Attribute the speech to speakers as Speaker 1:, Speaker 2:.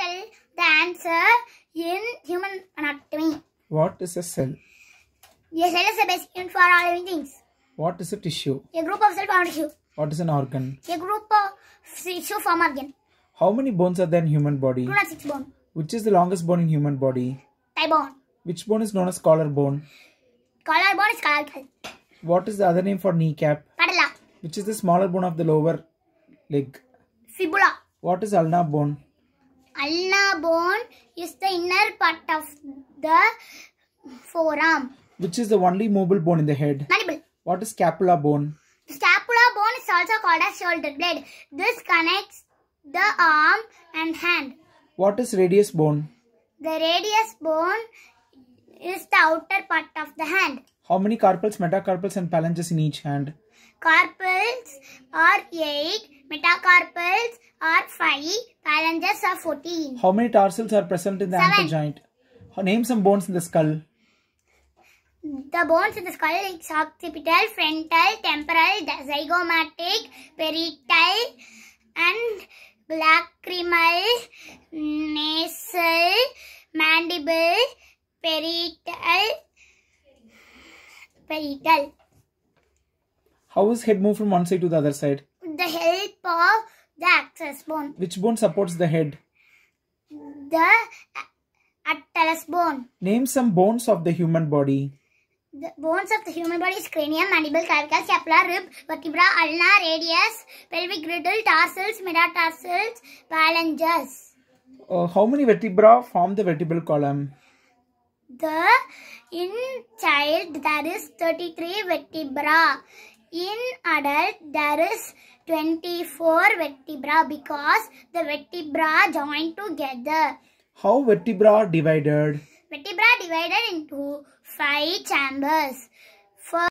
Speaker 1: tell the answer in human anatomy.
Speaker 2: What is a cell?
Speaker 1: A cell is a basic unit for all living things.
Speaker 2: What is a tissue?
Speaker 1: A group of cells formed tissue.
Speaker 2: What is an organ?
Speaker 1: A group of tissue form organ.
Speaker 2: How many bones are there in human body? Six bones. Which is the longest bone in human body? Thigh bone. Which bone is known as collar bone?
Speaker 1: Collar bone is collarbone.
Speaker 2: What is the other name for kneecap? Patella. Which is the smaller bone of the lower leg? Fibula. What is ulna bone?
Speaker 1: ulna bone is the inner part of the forearm.
Speaker 2: Which is the only mobile bone in the head? Mandible. What is scapula bone?
Speaker 1: The scapula bone is also called as shoulder blade. This connects the arm and hand.
Speaker 2: What is radius bone?
Speaker 1: The radius bone is the outer part of the hand.
Speaker 2: How many carpals, metacarpals and phalanges in each hand?
Speaker 1: Carpals are 8, metacarpals are 5, phalanges are 14.
Speaker 2: How many tarsals are present in the Seven. ankle joint? Name some bones in the skull.
Speaker 1: The bones in the skull is occipital, frontal, temporal, zygomatic, parietal and lacrimal, nasal, mandible, parietal, parietal.
Speaker 2: How is head moved from one side to the other side?
Speaker 1: The help of the axis bone.
Speaker 2: Which bone supports the head?
Speaker 1: The atlas bone.
Speaker 2: Name some bones of the human body.
Speaker 1: The bones of the human body is cranium, mandible, cervical, scapula, rib, vertebra, ulna, radius, pelvic girdle, tarsals, metatarsals, phalanges.
Speaker 2: Uh, how many vertebra form the vertebral column?
Speaker 1: The in child there is 33 vertebrae. In adult, there is 24 vertebra because the vertebra join together.
Speaker 2: How vertebra divided?
Speaker 1: Vertebra divided into 5 chambers. First